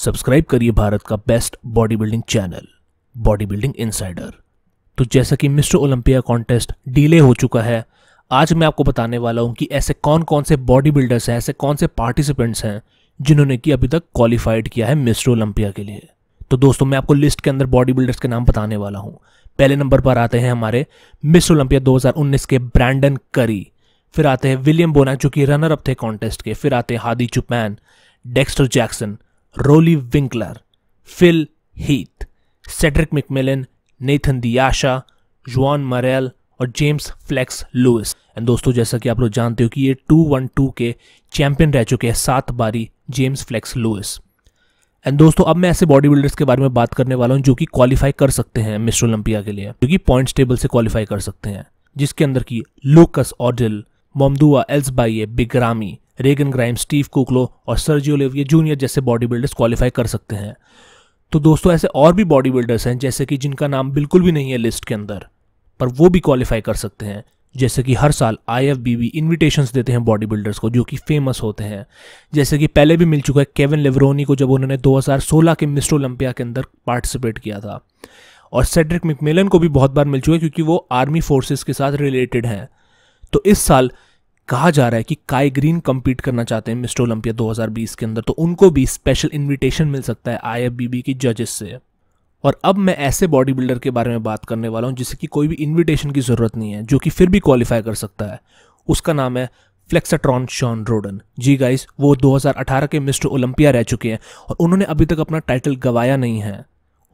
subscribe करिए भारत का best body building channel body building insider तो जैसा कि मिस्टर ओलंपिया कॉन्टेस्ट डिले हो चुका है आज मैं आपको बताने वाला हूँ कि ऐसे कौन कौन से बॉडी बिल्डर्स हैं ऐसे कौन से पार्टिसिपेंट्स हैं जिन्होंने कि अभी तक क्वालिफाइड किया है मिस्टर ओलंपिया के लिए तो दोस्तों मैं आपको लिस्ट के अंदर बॉडी बिल्डर्स के नाम बताने वाला हूँ पहले नंबर पर आते हैं हमारे मिस ओलंपिया 2019 के ब्रैंडन करी फिर आते हैं विलियम बोना जो कि रनर अप थे कॉन्टेस्ट के फिर आते हैं Hadi Choopan Dexter Jackson Roelly Winklaar Phil Heath Cedric McMillan, Nathan De Asha Juan Morel और जेम्स फ्लेक्स लुइस एंड दोस्तों जैसा कि आप लोग जानते हो कि ये टू वन टू के चैंपियन रह चुके हैं सात बारी जेम्स फ्लेक्स लुइस एंड दोस्तों अब मैं ऐसे बॉडी बिल्डर्स के बारे में बात करने वाला हूं जो कि क्वालिफाई कर सकते हैं मिस्टर ओलंपिया के लिए जो कि पॉइंट्स टेबल से क्वालिफाई कर सकते हैं जिसके अंदर की Lukas Osladil Mamdouh Elssbiay Big Ramy Regan Grimes Steve Kuclo और सर्जियो लेविया जूनियर जैसे बॉडी बिल्डर्स क्वालिफाई कर सकते हैं तो दोस्तों ऐसे और भी बॉडी बिल्डर्स हैं जैसे कि जिनका नाम बिल्कुल भी नहीं है लिस्ट के अंदर पर वो भी क्वालिफाई कर सकते हैं जैसे कि हर साल आई एफ बी बी देते हैं बॉडी बिल्डर्स को जो कि फेमस होते हैं जैसे कि पहले भी मिल चुका है केविन लेवरोनी को जब उन्होंने 2016 के मिस्टर ओलंपिया के अंदर पार्टिसिपेट किया था और सेड्रिक मिकमेलन को भी बहुत बार मिल चुका है क्योंकि वो आर्मी फोर्सेस के साथ रिलेटेड हैं तो इस साल कहा जा रहा है कि काई ग्रीन कम्पीट करना चाहते हैं मिस्टर ओलंपिया 2020 के अंदर तो उनको भी स्पेशल इनविटेशन मिल सकता है आई की जजेस से और अब मैं ऐसे बॉडी बिल्डर के बारे में बात करने वाला हूँ जिसे कि कोई भी इनविटेशन की ज़रूरत नहीं है जो कि फिर भी क्वालिफाई कर सकता है उसका नाम है फ्लेक्साट्रॉन शॉन रोडन जी गाइस वो 2018 के मिस्टर ओलंपिया रह चुके हैं और उन्होंने अभी तक अपना टाइटल गवाया नहीं है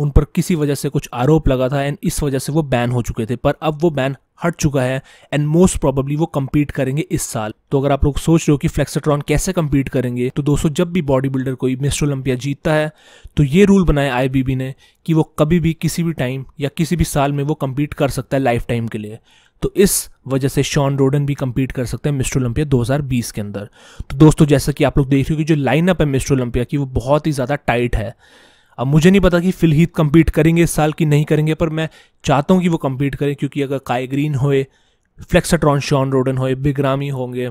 उन पर किसी वजह से कुछ आरोप लगा था एंड इस वजह से वो बैन हो चुके थे पर अब वो बैन हट चुका है एंड मोस्ट प्रोबेबली वो कम्पीट करेंगे इस साल तो अगर आप लोग सोच रहे हो कि फ्लेक्सेट्रॉन कैसे कम्पीट करेंगे तो दोस्तों जब भी बॉडी बिल्डर कोई मिस्टर ओलंपिया जीतता है तो ये रूल बनाया आई ने कि वो कभी भी किसी भी टाइम या किसी भी साल में वो कम्पीट कर सकता है लाइफ टाइम के लिए तो इस वजह से शॉन रोडन भी कम्पीट कर सकते हैं मिस्टर ओलंपिया 2020 के अंदर तो दोस्तों जैसा कि आप लोग देख रहे हो कि जो लाइनअप है मिस्टर ओलंपिया की वो बहुत ही ज़्यादा टाइट है अब मुझे नहीं पता कि फिलहीत कम्पीट करेंगे इस साल की नहीं करेंगे पर मैं चाहता हूँ कि वो कम्पीट करें क्योंकि अगर काइग्रीन होए फ्लेक्सट्रॉन शॉन रोडन होए बिग्रामी होंगे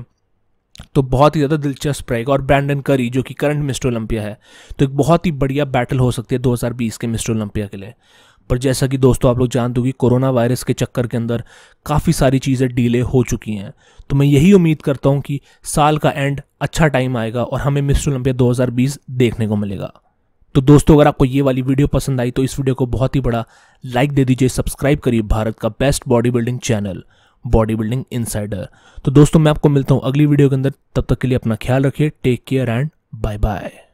तो बहुत ही ज़्यादा दिलचस्प रहेगा और ब्रैंडन करी जो कि करंट मिस्टर ओलंपिया है तो एक बहुत ही बढ़िया बैटल हो सकती है 2020 के मिस्टर ओलंपिया के लिए पर जैसा कि दोस्तों आप लोग जान दो कि कोरोना वायरस के चक्कर के अंदर काफ़ी सारी चीज़ें डीले हो चुकी हैं तो मैं यही उम्मीद करता हूँ कि साल का एंड अच्छा टाइम आएगा और हमें मिस्टर ओलंपिया 2020 देखने को मिलेगा तो दोस्तों अगर आपको ये वाली वीडियो पसंद आई तो इस वीडियो को बहुत ही बड़ा लाइक दे दीजिए सब्सक्राइब करिए भारत का best body building channel body building insider तो दोस्तों मैं आपको मिलता हूँ अगली वीडियो के अंदर तब तक के लिए अपना ख्याल रखिए take care and bye bye